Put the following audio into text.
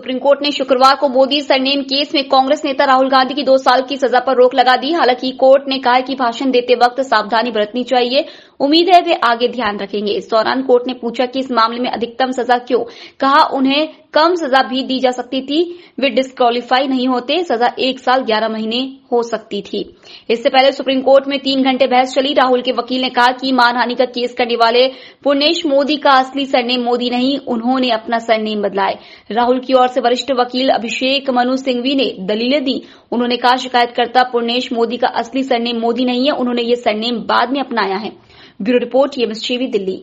supreme court ने शुक्रवार को मोदी सरनेम केस में कांग्रेस नेता राहुल गांधी की दो साल की सजा पर रोक लगा दी हालांकि कोर्ट ने कहा कि भाषण देते वक्त सावधानी बरतनी चाहिए उम्मीद है वे आगे ध्यान रखेंगे इस दौरान कोर्ट ने पूछा कि इस मामले में अधिकतम सजा क्यों कहा उन्हें कम सजा भी दी जा सकती थी वे डिस्कालीफाई नहीं होते सजा एक साल ग्यारह महीने हो सकती थी इससे पहले सुप्रीम कोर्ट में तीन घंटे बहस चली राहुल के वकील ने कहा कि मानहानि का केस करने वाले पुर्णेश मोदी का असली सरनेम मोदी नहीं उन्होंने अपना सरनेम बदलाए राहुल की ओर से वरिष्ठ वकील अभिषेक मनु सिंघवी ने दलीलें दी उन्होंने कहा शिकायतकर्ता पुर्णेश मोदी का असली सरनेम मोदी नहीं है उन्होंने ये सरनेम बाद में अपनाया है ब्यूरो रिपोर्ट दिल्ली